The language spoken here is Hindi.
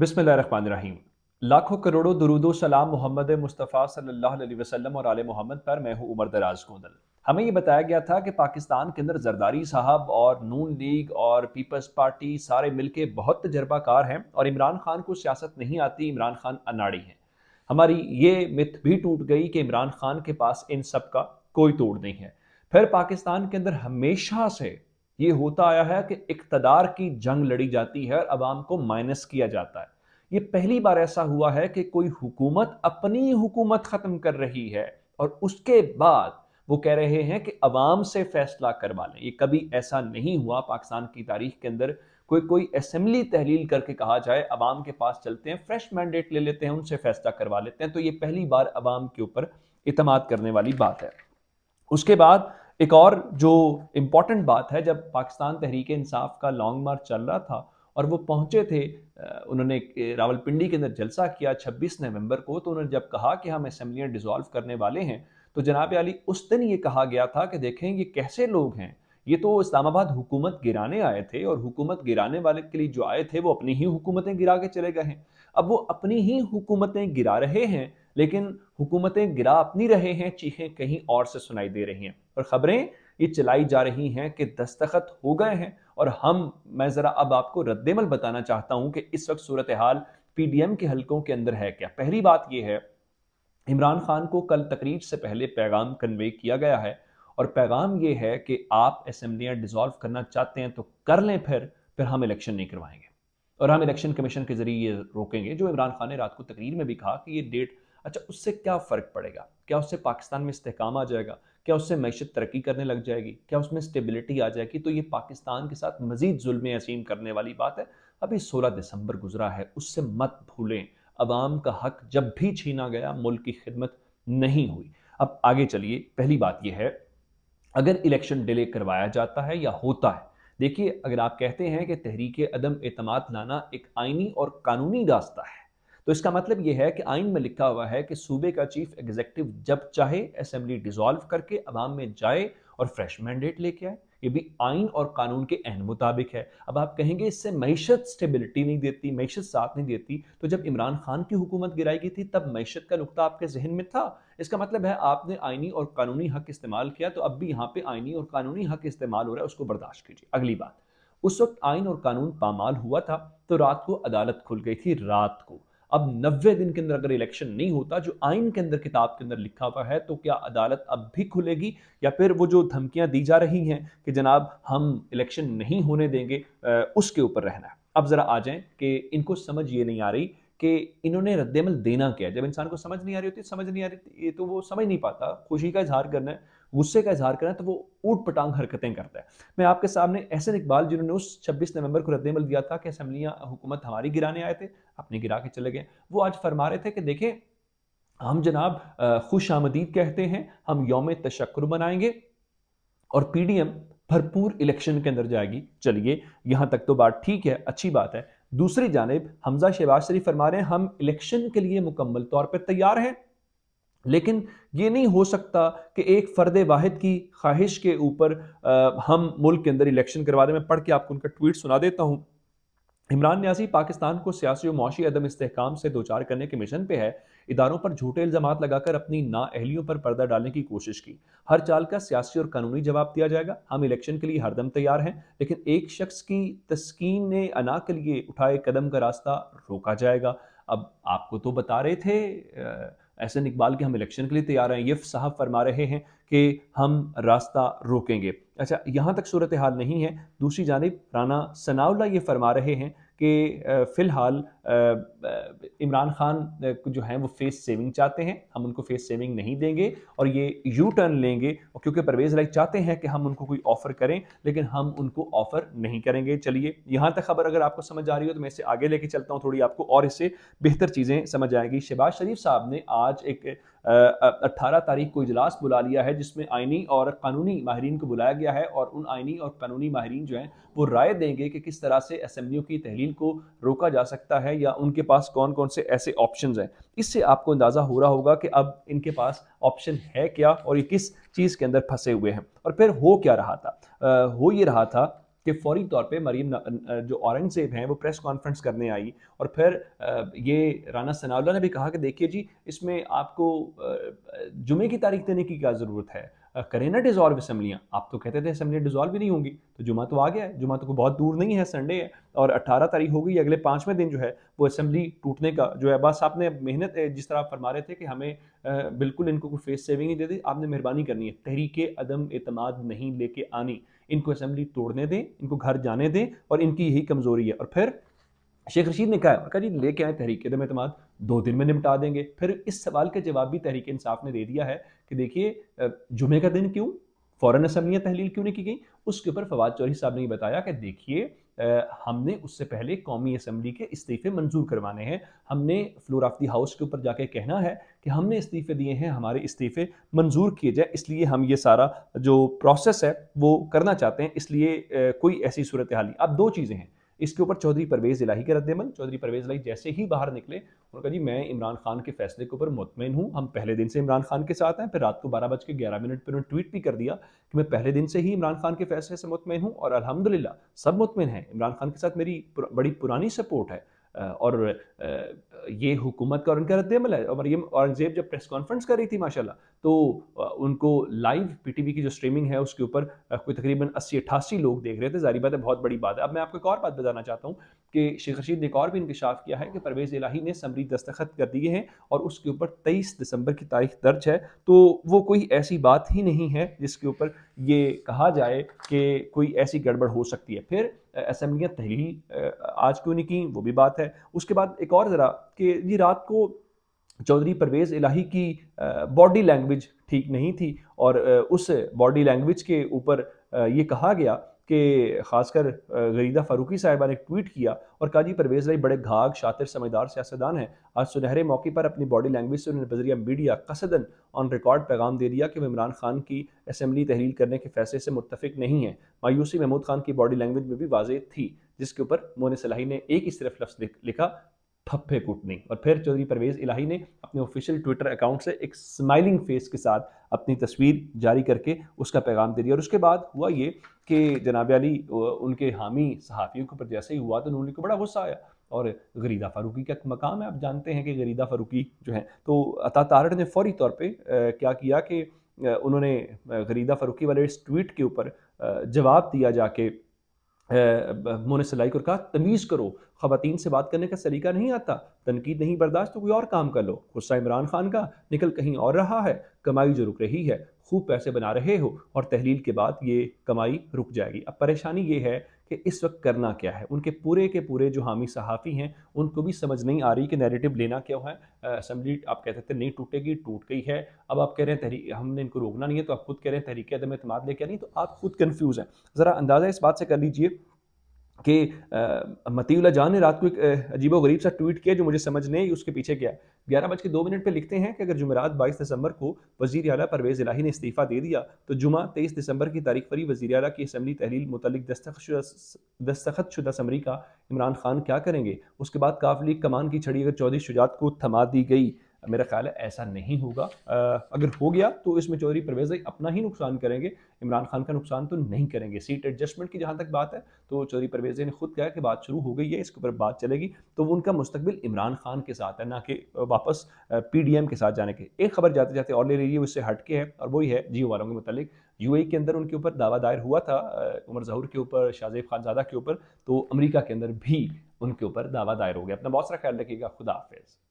बिसमीम लाखों करोड़ों दरुदो सलाम मोहम्मद मुस्तफ़ा सल्लल्लाहु अलैहि वसल्लम और आल मोहम्मद पर मैं हूँ उमर दराज गोंदल हमें ये बताया गया था कि पाकिस्तान के अंदर जरदारी साहब और नून लीग और पीपल्स पार्टी सारे मिलके बहुत तजर्बाकार हैं और इमरान खान को सियासत नहीं आती इमरान खान अनाड़ी हैं हमारी ये मिथ भी टूट गई कि इमरान खान के पास इन सब का कोई तोड़ नहीं है फिर पाकिस्तान के अंदर हमेशा से ये होता आया है कि इकतदार की जंग लड़ी जाती है और आवाम को माइनस किया जाता है ये पहली बार ऐसा हुआ है कि कोई हुकूमत अपनी हुकूमत ख़त्म कर रही है और उसके बाद वो कह रहे हैं कि अवाम से फैसला करवा लें ये कभी ऐसा नहीं हुआ पाकिस्तान की तारीख के अंदर कोई कोई असम्बली तहलील करके कहा जाए अवाम के पास चलते हैं फ्रेश मैंडेट ले लेते हैं उनसे फैसला करवा लेते हैं तो ये पहली बार अवाम के ऊपर इतमाद करने वाली बात है उसके बाद एक और जो इम्पॉर्टेंट बात है जब पाकिस्तान तहरीक इंसाफ का लॉन्ग मार्च चल रहा था और वो पहुंचे थे उन्होंने रावलपिंडी के अंदर जलसा किया 26 नवंबर को तो उन्होंने जब कहा कि हम असम्बलियाँ डिसॉल्व करने वाले हैं तो जनाब अली उस दिन ये कहा गया था कि देखें ये कैसे लोग हैं ये तो इस्लामाबाद हुकूमत गिराने आए थे और हुकूमत गिराने वाले के लिए जो आए थे वो अपनी ही हुकूमतें गिरा के चले गए हैं अब वो अपनी ही हुकूमतें गिरा रहे हैं लेकिन हुकूमतें गिरा अपनी रहे हैं चीखें कहीं और से सुनाई दे रही हैं और खबरें ये चलाई जा रही हैं कि दस्तखत हो गए हैं और हम मैं ज़रा अब आपको रद्दमल बताना चाहता हूं कि इस वक्त सूरत हाल पी डी एम के हलकों के अंदर है क्या पहली बात यह है इमरान खान को कल तकरीर से पहले पैगाम कन्वे किया गया है और पैगाम ये है कि आप असम्बलियां डिज़ोल्व करना चाहते हैं तो कर लें फिर फिर हम इलेक्शन नहीं करवाएंगे और हम इलेक्शन कमीशन के जरिए ये रोकेंगे जो इमरान खान ने रात को तकरीर में भी कहा कि ये डेट अच्छा उससे क्या फ़र्क पड़ेगा क्या उससे पाकिस्तान में इस्तेकाम आ जाएगा क्या उससे मैशत तरक्की करने लग जाएगी क्या उसमें स्टेबिलिटी आ जाएगी तो ये पाकिस्तान के साथ मजीद जुल्म असीम करने वाली बात है अभी 16 दिसंबर गुजरा है उससे मत भूलें अवाम का हक जब भी छीना गया मुल्क की खिदमत नहीं हुई अब आगे चलिए पहली बात यह है अगर इलेक्शन डिले करवाया जाता है या होता है देखिए अगर आप कहते हैं कि तहरीक अदम अतमाद लाना एक आइनी और कानूनी रास्ता है तो इसका मतलब यह है कि आइन में लिखा हुआ है कि सूबे का चीफ एग्जीक्यूटिव जब चाहे असेंबली डिसॉल्व करके अवाम में जाए और फ्रेश मैंडेट लेके आए ये भी आइन और कानून के अहम मुताबिक है अब आप कहेंगे इससे मीशत स्टेबिलिटी नहीं देती मीशत साथ नहीं देती तो जब इमरान खान की हुकूमत गिराई गई थी तब मीशत का नुकता आपके जहन में था इसका मतलब है आपने आइनी और कानूनी हक इस्तेमाल किया तो अब भी यहाँ पे आइनी और कानूनी हक इस्तेमाल हो रहा है उसको बर्दाश्त कीजिए अगली बात उस वक्त आइन और कानून पामाल हुआ था तो रात को अदालत खुल गई थी रात को अब नब्बे दिन के अंदर अगर इलेक्शन नहीं होता जो आइन के अंदर किताब के अंदर लिखा हुआ है तो क्या अदालत अब भी खुलेगी या फिर वो जो धमकियां दी जा रही हैं कि जनाब हम इलेक्शन नहीं होने देंगे उसके ऊपर रहना है अब ज़रा आ जाए कि इनको समझ ये नहीं आ रही कि इन्होंने रद्दमल देना क्या है जब इंसान को समझ नहीं आ रही होती समझ नहीं आ रही तो वो समझ नहीं पाता खुशी का इजहार करना है गुस्से का इजहार करें तो वो ऊट पटांग हरकतें करता है मैं आपके सामने ऐसे इकबाल जिन्होंने उस 26 नवंबर को रद्दमल दिया था कि असम्बलियाँ हुकूमत हमारी गिराने आए थे अपने गिरा के चले गए वो आज फरमा रहे थे कि देखें हम जनाब खुश आमदीद कहते हैं हम योम तशक्र बनाएंगे और पी डी एम भरपूर इलेक्शन के अंदर जाएगी चलिए यहाँ तक तो बात ठीक है अच्छी बात है दूसरी जानब हमजा शहबाज शरीफ फरमा रहे हैं हम इलेक्शन के लिए मुकम्मल तौर पर तैयार हैं लेकिन ये नहीं हो सकता कि एक फ़र्द वाहिद की ख्वाहिश के ऊपर हम मुल्क के अंदर इलेक्शन करवा दें मैं पढ़ के आपको उनका ट्वीट सुना देता हूँ इमरान न्याजी पाकिस्तान को सियासी और माशी अदम इसकाम से दो चार करने के मिशन पे है इदारों पर झूठे इल्जाम लगाकर अपनी नाअहलियों पर पर्दा डालने की कोशिश की हर चाल का सियासी और कानूनी जवाब दिया जाएगा हम इलेक्शन के लिए हरदम तैयार हैं लेकिन एक शख्स की तस्कीन ने अना के लिए उठाए कदम का रास्ता रोका जाएगा अब आपको तो बता रहे थे ऐसे इकबाल के हम इलेक्शन के लिए तैयार हैं ये साहब फरमा रहे हैं कि हम रास्ता रोकेंगे अच्छा यहाँ तक सूरत हाल नहीं है दूसरी जानब राना सनाउल्ला ये फरमा रहे हैं कि फ़िलहाल इमरान खान जो हैं वो फेस सेविंग चाहते हैं हम उनको फेस सेविंग नहीं देंगे और ये यू टर्न लेंगे और क्योंकि परवेज़ लाइक चाहते हैं कि हम उनको कोई ऑफ़र करें लेकिन हम उनको ऑफ़र नहीं करेंगे चलिए यहाँ तक खबर अगर आपको समझ आ रही हो तो मैं इसे आगे लेके चलता हूँ थोड़ी आपको और इससे बेहतर चीज़ें समझ आएगी शहबाज शरीफ साहब ने आज एक अट्ठारह तारीख को इजलास बुला लिया है जिसमें आइनी और कानूनी माहरीन को बुलाया गया है और उन आइनी और कानूनी माहरीन जो हैं वो राय देंगे कि किस तरह से असम्बलियों की तहलील को रोका जा सकता है या उनके पास कौन कौन से ऐसे ऑप्शन हैं इससे आपको अंदाज़ा हो रहा होगा कि अब इनके पास ऑप्शन है क्या और ये किस चीज़ के अंदर फंसे हुए हैं और फिर हो क्या रहा था आ, हो ये रहा था कि फौरी तौर पे मरीम जो औरंगज़ेब हैं वो प्रेस कॉन्फ्रेंस करने आई और फिर ये राना सनाउल्ला ने भी कहा कि देखिए जी इसमें आपको जुमे की तारीख देने की क्या ज़रूरत है करें ना डिजॉल्व असम्बलियाँ आप तो कहते थे असम्बलियाँ डिजॉल्व ही नहीं होंगी तो जुमा तो आ गया है जुमा तो को बहुत दूर नहीं है संडे है और 18 तारीख होगी अगले पाँचवें दिन जो है वो असम्बली टूटने का जो है बस आपने मेहनत जिस तरह आप फरमा रहे थे कि हमें बिल्कुल इनको कोई फेस सेविंग ही दे दी आपने मेहरबानी करनी है तहरीक अदम अतमाद नहीं लेके आनी इनको असम्बली तोड़ने दें इनको घर जाने दें और इनकी यही कमज़ोरी है और फिर शेख रशीद ने कहा कहा जी लेके आए तहरीक दम अतमाद दो दिन में निपटा देंगे फिर इस सवाल का जवाब भी तहरीक इंसाफ ने दे दिया है कि देखिए जुमे का दिन क्यों फ़ौरन असम्बलियाँ तहलील क्यों नहीं की गई उसके ऊपर फवाद चौधरी साहब ने बताया कि देखिए हमने उससे पहले कौमी असम्बली के इस्तीफ़े मंजूर करवाने हैं हमने फ्लोर ऑफ दी हाउस के ऊपर जाके कहना है कि हमने इस्तीफ़े दिए हैं हमारे इस्तीफ़े मंजूर किए जाए इसलिए हम ये सारा जो प्रोसेस है वो करना चाहते हैं इसलिए कोई ऐसी सूरत हाल नहीं अब दो चीज़ें हैं इसके ऊपर चौधरी परवेज इलाही के रद्दमल चौधरी परवेज इलाही जैसे ही बाहर निकले उन्होंने कहा जी मैं इमरान खान के फैसले के ऊपर मुतमिन हूँ हम पहले दिन से इमरान खान के साथ हैं फिर रात को बारह बज के ग्यारह मिनट पर उन्होंने ट्वीट भी कर दिया कि मैं पहले दिन से ही इमरान खान के फैसले से मुतमिन हूँ और अलहमदिल्ला सब मुतमिन है इमरान खान के साथ मेरी बड़ी पुरानी सपोर्ट है और ये हुकूमत का और इनका रद्द अमल है और मरीम औरंगजेब जब प्रेस कॉन्फ्रेंस कर रही थी माशाल्लाह तो उनको लाइव पीटीवी की जो स्ट्रीमिंग है उसके ऊपर कोई तकरीबन अस्सी अट्ठासी लोग देख रहे थे जारी बात है बहुत बड़ी बात है अब मैं आपको एक और बात बताना चाहता हूँ कि शेख रशीद ने एक और भी इंकशाफ किया है कि परवेज़ इलाही ने समरी दस्तखत कर दिए हैं और उसके ऊपर तेईस दिसंबर की तारीख दर्ज है तो वो कोई ऐसी बात ही नहीं है जिसके ऊपर ये कहा जाए कि कोई ऐसी गड़बड़ हो सकती है फिर असम्बलियाँ तहली आज क्यों नहीं की वो भी बात है उसके बाद एक और ज़रा कि ये रात को चौधरी परवेज़ इलाही की बॉडी लैंग्वेज ठीक नहीं थी और उस बॉडी लैंग्वेज के ऊपर ये कहा गया कि खासकर गरीदा फारूकी साहिबा ने ट्वीट किया और काजी परवेज रही बड़े घाघ शातिर समझदार सियासतदान हैं आज सुनहरे मौके पर अपनी बॉडी लैंग्वेज से उन्होंने बजरिया मीडिया कसदन ऑन रिकॉर्ड पैगाम दे दिया कि वह इमरान खान की असम्बली तहरील करने के फैसले से मुतफिक नहीं है मायूसी महमूद खान की बॉडी लैंग्वेज में भी वाजे थी जिसके ऊपर मोन सलाही ने एक ही सिर्फ लफ्स लिखा थप्पे कूटने और फिर चौधरी परवेज इलाही ने अपने ऑफिशियल ट्विटर अकाउंट से एक स्माइलिंग फेस के साथ अपनी तस्वीर जारी करके उसका पैगाम दे दिया और उसके बाद हुआ ये कि जनाब अली उनके हामी सहाफ़ियों के ऊपर जैसे ही हुआ तो उन्होंने को बड़ा गुस्सा आया और गरीदा फारूकी का एक मकाम है आप जानते हैं कि गरीदा फारूकी जो है तो अता तारड़ ने फौरी तौर पर क्या किया कि उन्होंने गरीदा फारूकी वाले इस ट्वीट के ऊपर जवाब दिया जाके मोने सलाई और कहा तमीज़ करो खातन से बात करने का सलीका नहीं आता तनकीद नहीं बर्दाश्त तो कोई और काम कर लो गुस्सा इमरान खान का निकल कहीं और रहा है कमाई जो रुक रही है खूब पैसे बना रहे हो और तहलील के बाद ये कमाई रुक जाएगी अब परेशानी ये है कि इस वक्त करना क्या है उनके पूरे के पूरे जो हामी सहाफ़ी हैं उनको भी समझ नहीं आ रही कि नैरेटिव लेना क्या है असम्बली आप कहते थे नहीं टूटेगी टूट गई है अब आप कह रहे हैं तहरी हमने इनको रोकना नहीं है तो आप खुद कह रहे हैं तहरीक अदम अतमाद लेके नहीं तो आप खुद कन्फ्यूज़ हैं ज़रा अंदाज़ा इस बात से कर लीजिए कि मतीउल्ला जान ने रात को एक अजीबो गरीब सा ट्वीट किया जो मुझे समझ नहीं उसके पीछे गया ग्यारह बज के दो मिनट पर लिखते हैं कि अगर जुमेरात बाईस दिसंबर को वजी अला परवेज़ इलाही ने इस्तीफ़ा दे दिया तो जुमा तेईस दिसंबर की तारीख पर ही वजी अला की असम्बली तहलील मुतल दस्तखत शुदा समरी का इमरान खान क्या करेंगे उसके बाद काफ लीग कमान की छड़ी अगर चौधरी शुजात को थमा दी गई मेरा ख्याल है ऐसा नहीं होगा अगर हो गया तो इसमें चौधरी परवेज भाई अपना ही नुकसान करेंगे इमरान खान का नुकसान तो नहीं करेंगे सीट एडजस्टमेंट की जहाँ तक बात है तो चौधरी परवेज ने खुद कहा कि बात शुरू हो गई है इसके ऊपर बात चलेगी तो वो उनका मुस्तबिल इमरान खान के साथ है ना कि वापस पी डी एम के साथ जाने के एक खबर जाते जाते और ले रही है उससे हटके है और वही है जियो वालों के मतलब यू के अंदर उनके ऊपर दावा दायर हुआ था उमर जहूर के ऊपर शाहजेब ज्यादा के ऊपर तो अमरीका के अंदर भी उनके ऊपर दावा दायर हो गया अपना बहुत सारा ख्याल रखिएगा खुदा हाफिज़